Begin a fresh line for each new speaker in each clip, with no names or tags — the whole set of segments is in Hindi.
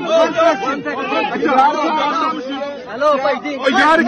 हेलो यार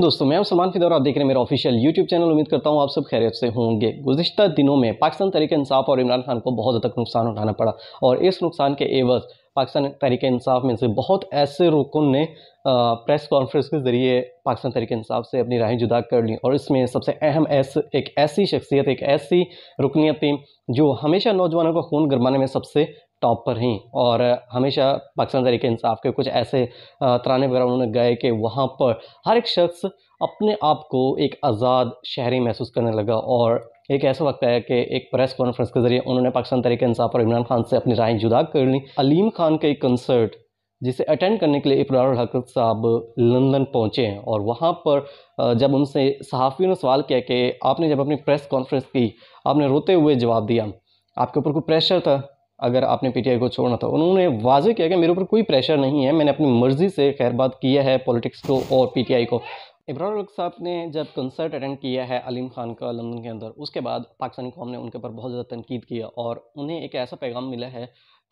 दोस्तों मैं सलमान की दौरान आप देख रहे हैं मेरा ऑफिशियल यूट्यूब चैनल उम्मीद करता हूँ आप सब खैरियत से होंगे गुजशत दिनों में पाकिस्तान तरीके इंसाफ और इमरान खान को बहुत हद तक नुकसान उठाना पड़ा और इस नुकसान के एवज पाकिस्तान तहरीक इंसाफ में से बहुत ऐसे रुकन ने प्रेस कॉन्फ्रेंस के ज़रिए पाकिस्तान तहरीक इंसाफ से अपनी राहें जुदा कर ली और इसमें सबसे अहम ऐस एक ऐसी शख्सियत एक ऐसी रुकनीत थी जो हमेशा नौजवानों का खून गरमाने में सबसे टॉप पर हैं और हमेशा पाकिस्तान तहरीक इंसाफ के कुछ ऐसे तराने वगैरह उन्होंने गए कि वहाँ पर हर एक शख्स अपने आप को एक आज़ाद शहरी महसूस करने लगा और एक ऐसा वक्त आया कि एक प्रेस कॉन्फ्रेंस के ज़रिए उन्होंने पाकिस्तान तहरीक इंसाफ और इमरान खान से अपनी राय जुदा कर ली अलीम खान का एक कंसर्ट जिसे अटेंड करने के लिए इब्रार हक साहब लंदन पहुँचे हैं और वहाँ पर जब उनसे सहाफ़ियों ने सवाल किया कि आपने जब अपनी प्रेस कॉन्फ्रेंस की आपने रोते हुए जवाब दिया आपके ऊपर कोई प्रेशर था अगर आपने पी को छोड़ना था उन्होंने वाजे किया कि मेरे ऊपर कोई प्रेशर नहीं है मैंने अपनी मर्ज़ी से खैरबाद किया है पॉलिटिक्स को और पी को इमरान साहब ने जब कंसर्ट अटेंड किया है अलीम खान का लंदन के अंदर उसके बाद पाकिस्तानी कौम ने उनके ऊपर बहुत ज़्यादा तनकीद किया और उन्हें एक ऐसा पैगाम मिला है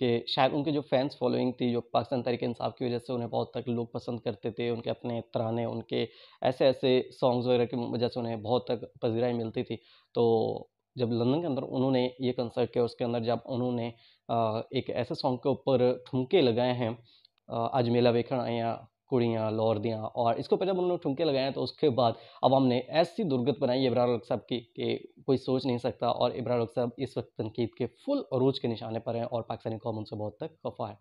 कि शायद उनके जो फैंस फॉलोइंग थी जो पाकिस्तान तरीके इंसाफ की वजह से उन्हें बहुत तक लोग पसंद करते थे उनके अपने तराने उनके ऐसे ऐसे सॉन्ग्स वगैरह की वजह से उन्हें बहुत तक पजीराई मिलती थी तो जब लंदन के अंदर उन्होंने ये कंसर्ट किया उसके अंदर जब उन्होंने एक ऐसे सॉन्ग के ऊपर ठुमके लगाए हैं आज मेला वेखण आया कुड़ियाँ लौरदियाँ और इसके ऊपर जब उन्होंने ठुमके लगाए तो उसके बाद अवाम ने ऐसी दुर्गत बनाई इब्रार अलग साहब की कि कोई सोच नहीं सकता और इब्रार अलग साहब इस वक्त तनकीद के फुल अरूज के निशाने पर हैं और पाकिस्तानी कौम उनसे बहुत तक खफा है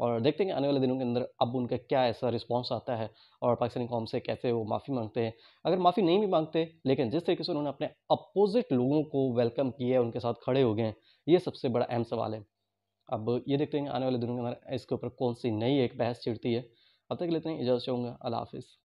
और देखते हैं आने वाले दिनों के अंदर अब उनका क्या ऐसा रिस्पॉन्स आता है और पाकिस्तानी कौम से कैसे वो माफ़ी मांगते हैं अगर माफ़ी नहीं भी मांगते लेकिन जिस तरीके से उन्होंने अपने अपोजिट लोगों को वेलकम किया है उनके साथ खड़े हो गए हैं ये सबसे बड़ा अहम सवाल है अब ये देखते हैं आने वाले दिनों के अंदर इसके ऊपर कौन सी नई एक बहस छिड़ती है अब तक लेते हैं इजाज़त चाहूँगा अल्लाह हाफिज़